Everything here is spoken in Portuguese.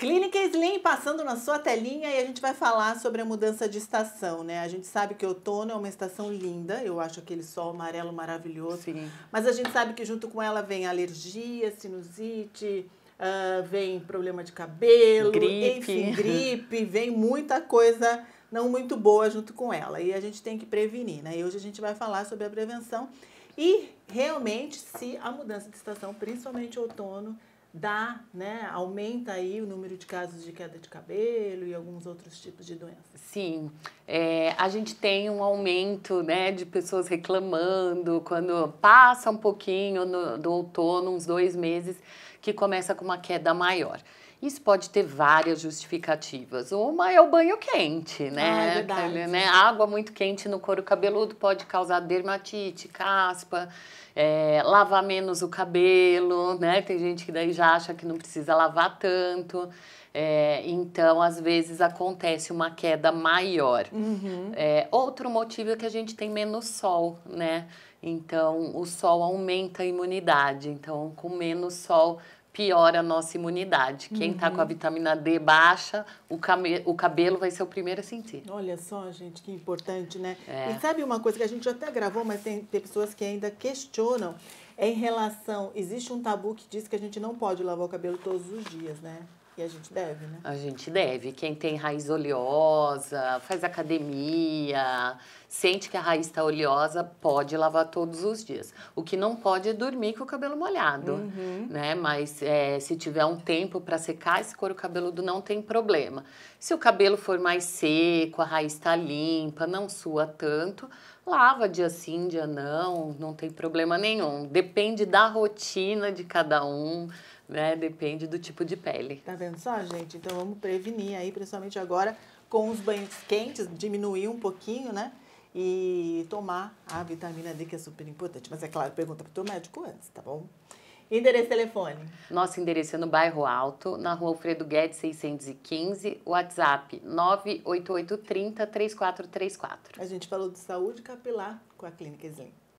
Clínica Slim passando na sua telinha e a gente vai falar sobre a mudança de estação, né? A gente sabe que outono é uma estação linda, eu acho aquele sol amarelo maravilhoso. Sim. Mas a gente sabe que junto com ela vem alergia, sinusite, uh, vem problema de cabelo, gripe. enfim, gripe, vem muita coisa não muito boa junto com ela. E a gente tem que prevenir, né? E hoje a gente vai falar sobre a prevenção e realmente se a mudança de estação, principalmente outono, dá, né, aumenta aí o número de casos de queda de cabelo e alguns outros tipos de doenças. Sim, é, a gente tem um aumento, né, de pessoas reclamando quando passa um pouquinho no, do outono, uns dois meses, que começa com uma queda maior. Isso pode ter várias justificativas. Uma é o banho quente, né? Ah, é verdade. né? Água muito quente no couro cabeludo pode causar dermatite, caspa. É, lavar menos o cabelo, né? Tem gente que daí já acha que não precisa lavar tanto. É, então, às vezes acontece uma queda maior. Uhum. É, outro motivo é que a gente tem menos sol, né? Então, o sol aumenta a imunidade. Então, com menos sol, piora a nossa imunidade. Quem está com a uhum. vitamina D baixa, o, o, cabelo vai ser o primeiro a sentir. Olha só, gente, que importante, né? É. E sabe uma coisa que a gente até gravou, mas tem, tem pessoas que ainda questionam. É em relação, existe um tabu que diz que a gente não pode lavar o cabelo todos os dias, né? E a gente deve, né? A gente deve. Quem tem raiz oleosa, faz academia, sente que a raiz está oleosa, pode lavar todos os dias. O que não pode é dormir com o cabelo molhado, uhum. né? Mas é, se tiver um tempo para secar esse couro cabeludo, não tem problema. Se o cabelo for mais seco, a raiz está limpa, não sua tanto, lava dia sim, dia ah, não, não tem problema nenhum. Depende da rotina de cada um, né? Depende do tipo de pele. Tá vendo só, gente? Então vamos prevenir aí, principalmente agora com os banhos quentes, diminuir um pouquinho, né? E tomar a vitamina D, que é super importante. Mas é claro, pergunta para o teu médico antes, tá bom? Endereço e telefone. Nosso endereço é no bairro Alto, na rua Alfredo Guedes 615, WhatsApp 98830 3434. A gente falou de saúde capilar com a Clínica Slim.